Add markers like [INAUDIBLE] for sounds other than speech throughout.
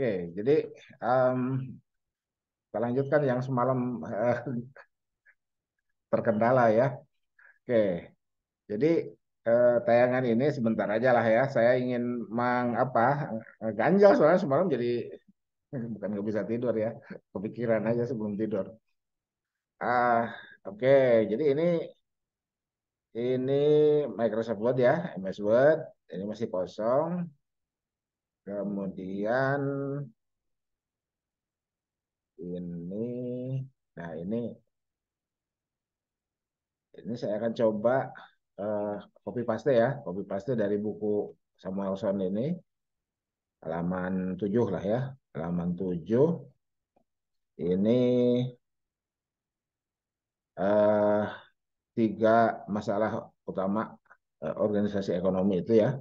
Oke, jadi um, kita lanjutkan yang semalam uh, terkendala ya. Oke, jadi uh, tayangan ini sebentar aja lah ya. Saya ingin mengapa eh, ganjal soalnya semalam jadi bukan nggak bisa tidur ya, kepikiran aja sebelum tidur. Ah, uh, oke, jadi ini ini Microsoft Word ya, MS Word ini masih kosong. Kemudian ini, nah ini, ini saya akan coba uh, copy paste ya, copy paste dari buku Samuelson ini, halaman 7 lah ya, halaman 7. Ini uh, tiga masalah utama uh, organisasi ekonomi itu ya.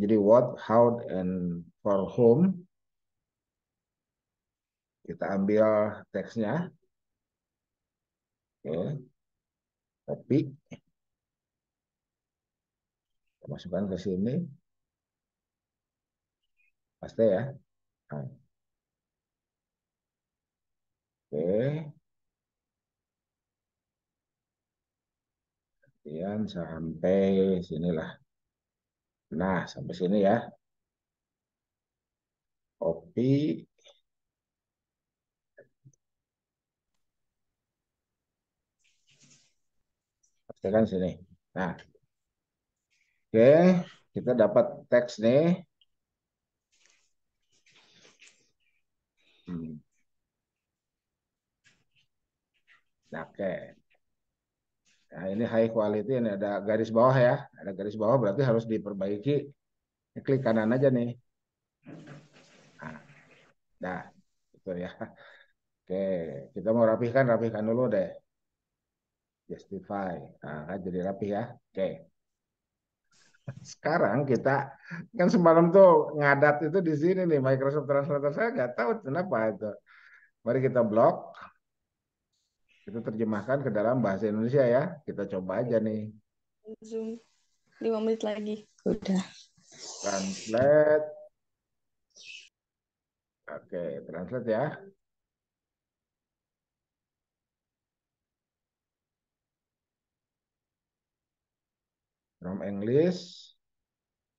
Jadi what, how, and for home. Kita ambil teksnya. Oke. Tapi Kita masukkan ke sini. Pasti ya. Nah. Oke. Kemudian sampai sinilah. Nah, sampai sini ya. Kopi. kan sini. Nah. Oke, kita dapat teks nih. Hmm. Nah, oke. Nah, ini high quality ini ada garis bawah ya. Ada garis bawah berarti harus diperbaiki. Klik kanan aja nih. Nah, itu ya. Oke, kita mau rapihkan, rapihkan dulu deh. Justify. Nah, kan jadi rapi ya. Oke. Sekarang kita kan semalam tuh ngadat itu di sini nih Microsoft Translator saya nggak tahu kenapa itu. Mari kita blok. Kita terjemahkan ke dalam bahasa Indonesia ya. Kita coba aja nih. Zoom. 5 menit lagi. Udah. Translate Oke, translate ya. From English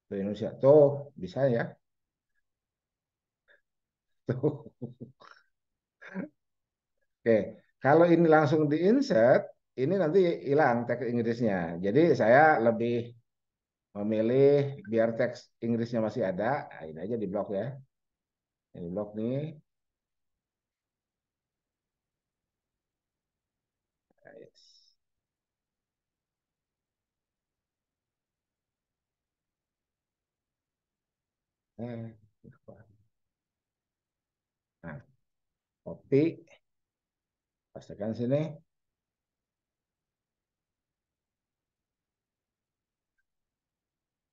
ke Indonesia. Tuh, bisa ya. [LAUGHS] Oke, kalau ini langsung di-insert, ini nanti hilang teks Inggrisnya. Jadi saya lebih memilih biar teks Inggrisnya masih ada, nah ini aja di blok ya. Ini log nih. nah copy. Pastikan sini.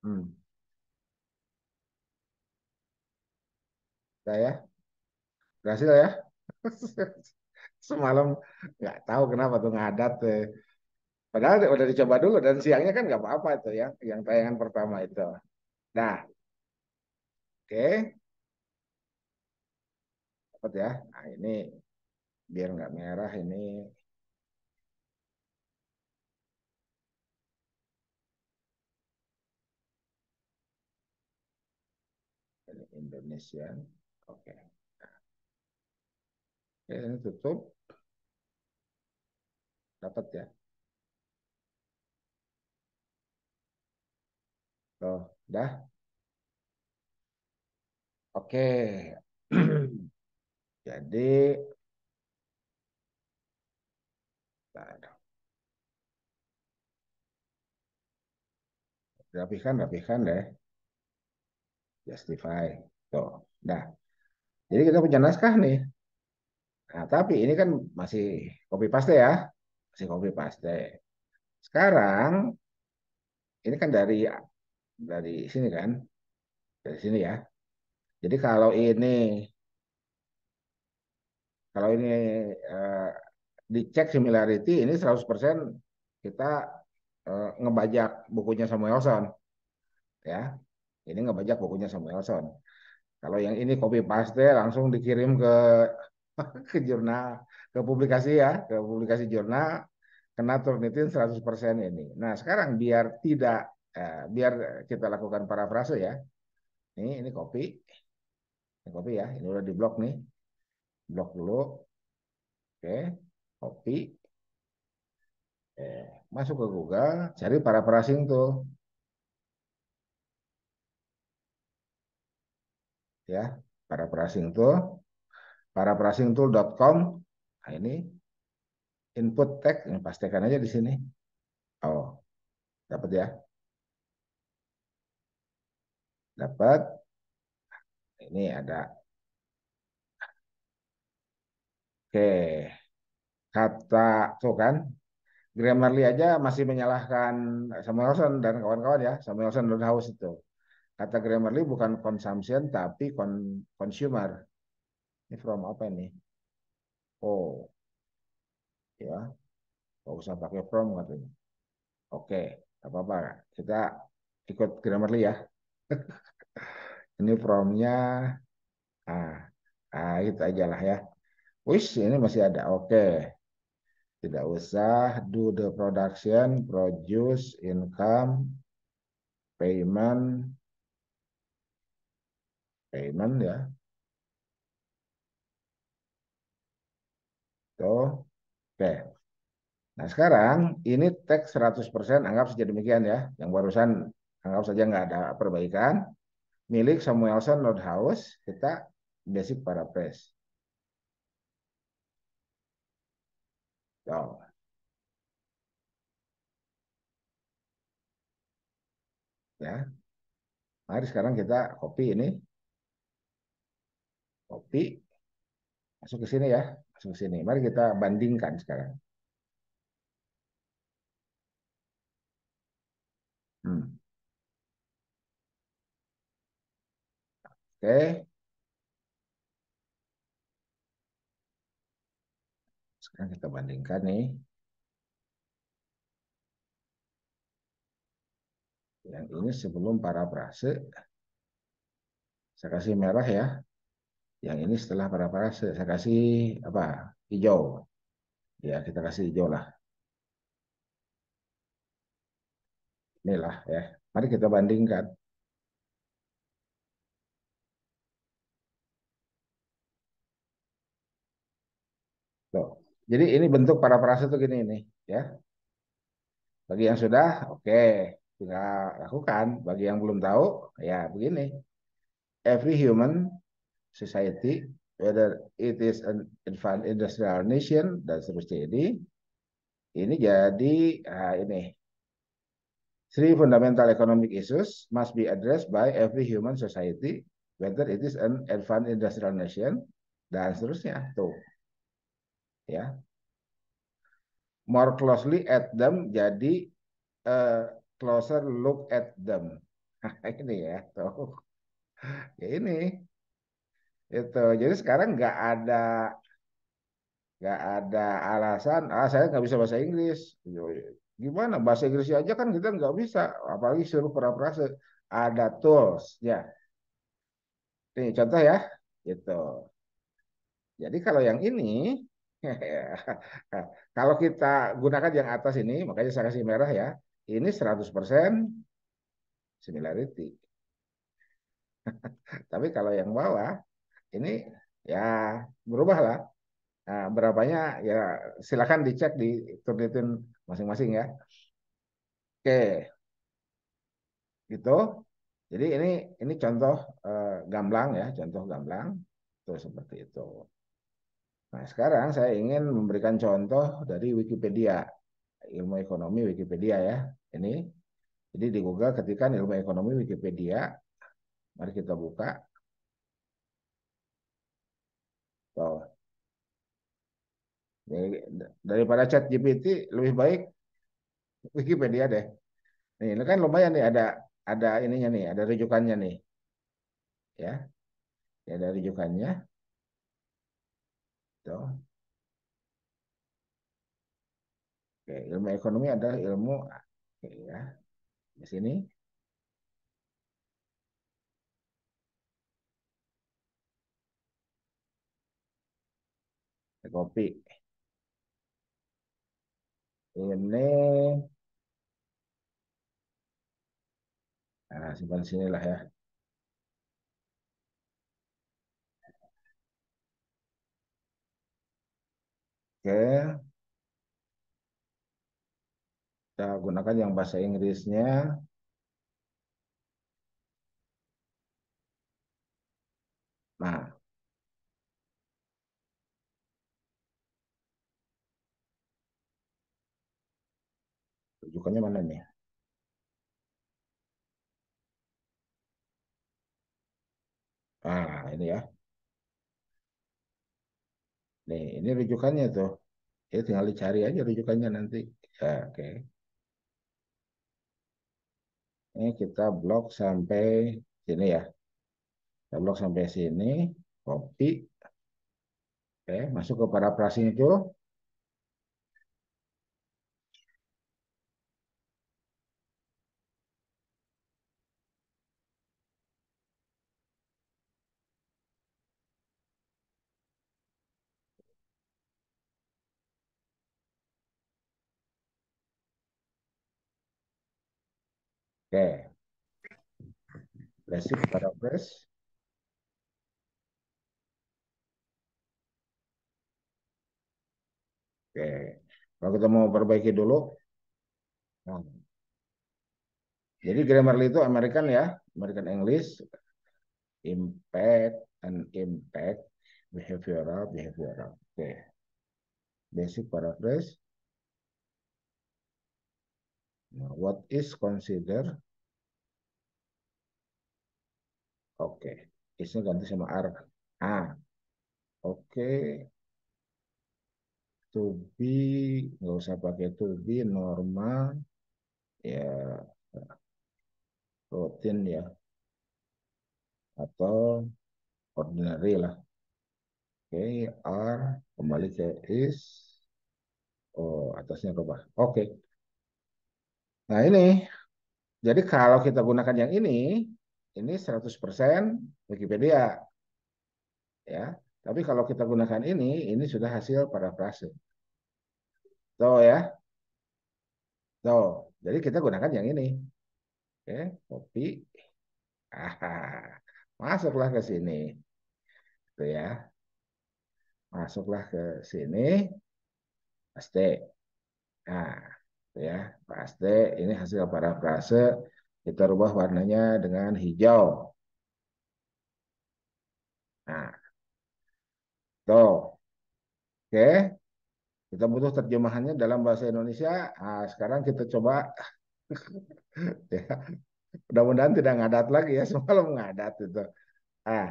Hmm. Udah ya? Berhasil ya? [LAUGHS] Semalam nggak tahu kenapa tuh ngadat. Eh. Padahal udah dicoba dulu dan siangnya kan nggak apa-apa itu ya, yang tayangan pertama itu. Nah, oke, okay. dapat ya. Nah ini biar nggak merah ini Indonesia. Oke. Oke, ini tutup. Dapat ya. Tuh, oh, dah. Oke. [CLEARS THROAT] Jadi nah, Rapikan, rapikan deh. Justify. Tuh, dah. Jadi kita punya naskah nih. Nah, tapi ini kan masih copy paste ya. Masih copy paste. Sekarang ini kan dari dari sini kan. Dari sini ya. Jadi kalau ini kalau ini uh, dicek similarity ini 100% kita uh, ngebajak bukunya Samuelson. Ya. Ini ngebajak bukunya Samuelson. Kalau yang ini copy paste langsung dikirim ke [LAUGHS] ke jurnal, ke publikasi ya, ke publikasi jurnal kena turnitin 100% ini. Nah, sekarang biar tidak eh, biar kita lakukan parafrase ya. Ini ini copy. Ini copy ya, ini udah di blok nih. Blok dulu. Oke, copy. Eh, masuk ke Google, cari parafrasing tuh. ya para pricing tool para pricing tool.com nah ini input tag yang pastikan aja di sini oh dapat ya dapat ini ada oke kata tuh kan Grammarly aja masih menyalahkan Samuelson dan kawan-kawan ya Samuelson dan House itu Kata Grammarly bukan consumption tapi con consumer. Ini from apa ini? Oh. Ya. nggak usah pakai from katanya. Oke, okay, apa-apa. Kita ikut Grammarly ya. [LAUGHS] ini fromnya ah, ah itu aja lah ya wish ini masih ada oke okay. tidak usah do the production produce income payment payment ya. Oke. Nah sekarang ini teks 100% anggap saja demikian ya. Yang barusan anggap saja nggak ada perbaikan. Milik Samuelson House kita basic paraphrase. Tuh. Ya. Mari sekarang kita copy ini. Copy. Masuk ke sini ya. Masuk ke sini. Mari kita bandingkan sekarang. Hmm. Oke. Okay. Sekarang kita bandingkan nih. Yang ini sebelum para prase Saya kasih merah ya. Yang ini setelah para-para saya, kasih apa? Hijau. Ya, kita kasih hijau lah. Inilah ya. Mari kita bandingkan. Tuh. Jadi ini bentuk para perasa itu gini ini ya. Bagi yang sudah, oke, okay, tinggal lakukan. Bagi yang belum tahu, ya begini. Every human society, whether it is an advanced industrial nation dan seterusnya ini, ini jadi ah, ini three fundamental economic issues must be addressed by every human society, whether it is an advanced industrial nation dan seterusnya tuh, ya. More closely at them jadi uh, closer look at them. [LAUGHS] ini ya tuh. Ya ini itu jadi sekarang nggak ada nggak ada alasan ah saya nggak bisa bahasa Inggris gimana bahasa Inggris aja kan kita nggak bisa apalagi suruh peraphrase ada tools ya ini contoh ya gitu jadi kalau yang ini [LAUGHS] kalau kita gunakan yang atas ini makanya saya kasih merah ya ini 100% similarity [LAUGHS] tapi kalau yang bawah ini ya berubahlah. Nah, berapanya ya silakan dicek di Turnitin masing-masing ya. Oke. Gitu. Jadi ini ini contoh eh, gamblang ya, contoh gamblang. itu seperti itu. Nah, sekarang saya ingin memberikan contoh dari Wikipedia. Ilmu ekonomi Wikipedia ya. Ini jadi di Google ketika ilmu ekonomi Wikipedia. Mari kita buka bawah. Jadi, daripada chat GPT lebih baik Wikipedia deh. Nih, ini kan lumayan nih ada ada ininya nih, ada rujukannya nih. Ya. ya ada rujukannya. Tuh. Oke, ilmu ekonomi adalah ilmu ya. Di sini kopi. Ini nah, simpan lah ya. Oke. Kita gunakan yang bahasa Inggrisnya. Nah, Rujukannya mana nih? Ah, ini ya. Nih, ini rujukannya tuh. Ya tinggal dicari aja rujukannya nanti. Ya, oke. Okay. Ini kita blok sampai sini ya. Kita blok sampai sini, copy. Oke, okay, masuk ke para prasinya tuh. Oke. Basic paraphrase. Oke. Kalau kita mau perbaiki dulu. Nah. Jadi Grammarly itu American ya, American English. Impact and impact behavioral behavioral. Oke. Basic paraphrase. Nah, what is consider? Oke, okay. isnya ganti sama R. A. Oke. Okay. To be, nggak usah pakai to be, normal. Ya, rutin ya. Atau ordinary lah. Oke, okay. R, kembali ke is. Oh, atasnya berubah. Oke. Okay. Nah ini, jadi kalau kita gunakan yang ini, ini 100% Wikipedia. Ya, tapi kalau kita gunakan ini, ini sudah hasil pada parafrase. Tuh ya. Tuh. Jadi kita gunakan yang ini. Oke, copy. Aha. Masuklah ke sini. tuh ya. Masuklah ke sini. Pasti. Nah, ya paste ini hasil parafrase kita rubah warnanya dengan hijau nah tuh oke kita butuh terjemahannya dalam bahasa Indonesia nah, sekarang kita coba [LAUGHS] ya mudah-mudahan tidak ngadat lagi ya [LAUGHS] semalam ngadat itu ah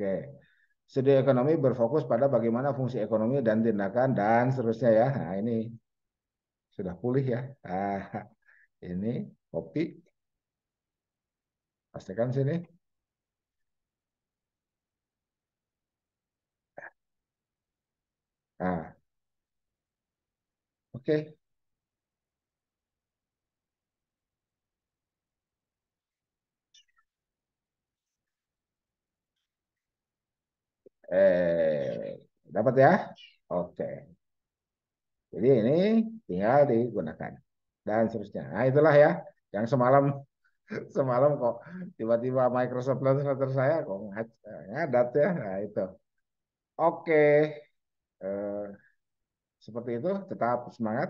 Oke. Studi ekonomi berfokus pada bagaimana fungsi ekonomi dan tindakan dan seterusnya ya. Nah, ini sudah pulih ya. Nah, ini kopi. Pastikan sini. Ah, Oke. Okay. eh, dapat ya? Oke. Jadi ini tinggal digunakan dan seterusnya. Nah itulah ya yang semalam [LAUGHS] semalam kok tiba-tiba Microsoft Translator saya kok ngadat ya. Nah itu. Oke. Eh, seperti itu tetap semangat.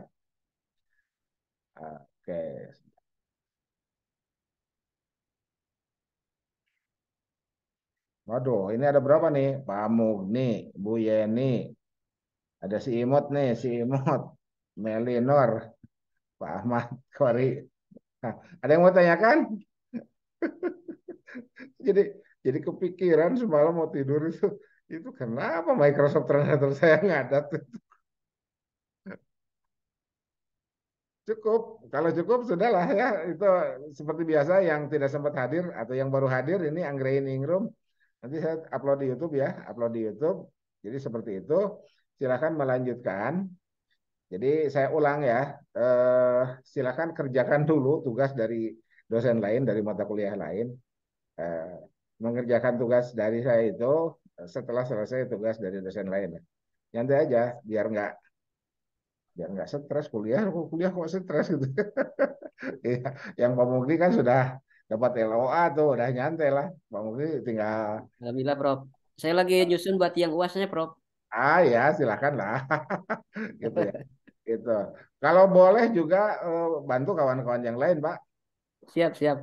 Oke. Waduh, ini ada berapa nih? Pak Mugni, Bu Yeni, ada si Imut nih, si Imut, [LAUGHS] Melinor, Pak Ahmad Kori. ada yang mau tanyakan? [LAUGHS] jadi jadi kepikiran semalam mau tidur itu itu kenapa Microsoft Translator saya nggak ngadat [LAUGHS] cukup kalau cukup sudahlah ya itu seperti biasa yang tidak sempat hadir atau yang baru hadir ini Anggrain Ingrum Nanti saya upload di YouTube ya, upload di YouTube. Jadi seperti itu. silakan melanjutkan. Jadi saya ulang ya, eh, silakan kerjakan dulu tugas dari dosen lain, dari mata kuliah lain. Eh, mengerjakan tugas dari saya itu eh, setelah selesai tugas dari dosen lain. Nyantai aja, biar nggak biar nggak stres kuliah, kuliah kok stres gitu. [LAUGHS] Iya, yang pemungli kan sudah dapat LOA tuh udah nyantai lah Pak Mukti tinggal Alhamdulillah Prof saya lagi nah. nyusun buat yang uasnya Prof ah ya silahkan lah [LAUGHS] gitu ya [LAUGHS] gitu kalau boleh juga eh, bantu kawan-kawan yang lain Pak siap siap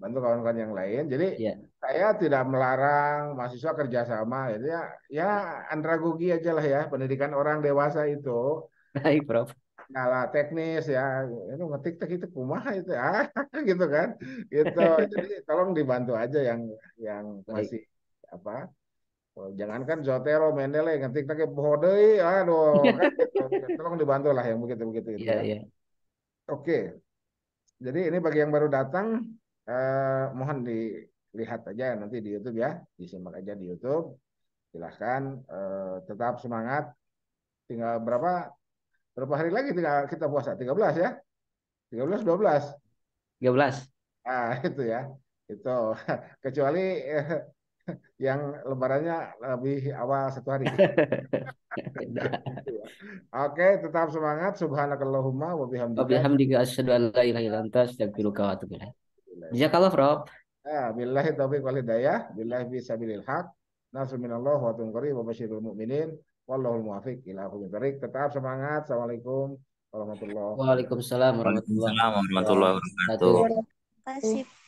bantu kawan-kawan yang lain jadi ya. saya tidak melarang mahasiswa kerjasama gitu ya ya andragogi aja lah ya pendidikan orang dewasa itu baik Prof kendala teknis ya itu ngetik tek itu kumaha itu [LAUGHS] ah gitu kan gitu jadi tolong dibantu aja yang yang masih Baik. apa oh, kan Zotero Mendele ngetik tek bohodei aduh kan gitu. tolong dibantu lah yang begitu begitu gitu, iya, yeah, ya. yeah. oke jadi ini bagi yang baru datang eh, mohon dilihat aja nanti di YouTube ya disimak aja di YouTube silahkan eh, tetap semangat tinggal berapa Berapa hari lagi tinggal kita puasa? 13 ya? 13 12. 13. Ah, [LAUGHS] itu ya. Itu [LAUGHS] kecuali eh, yang lebarannya lebih awal satu hari. [LAUGHS] Ya. Oke, tetap semangat. Subhanakallahumma wa bihamdika. Wa bihamdika asyhadu an la ilaha illa anta astaghfiruka wa atubu ilaik. Jazakallahu khairan. Ya, billahi taufiq wal hidayah, billahi fisabilil haq. Nasrul minallah wa tunqari wa basyirul mu'minin. Wallahul muwafiq ila tarik. Tetap semangat. Assalamualaikum warahmatullahi wabarakatuh. Waalaikumsalam warahmatullahi wabarakatuh. Terima kasih.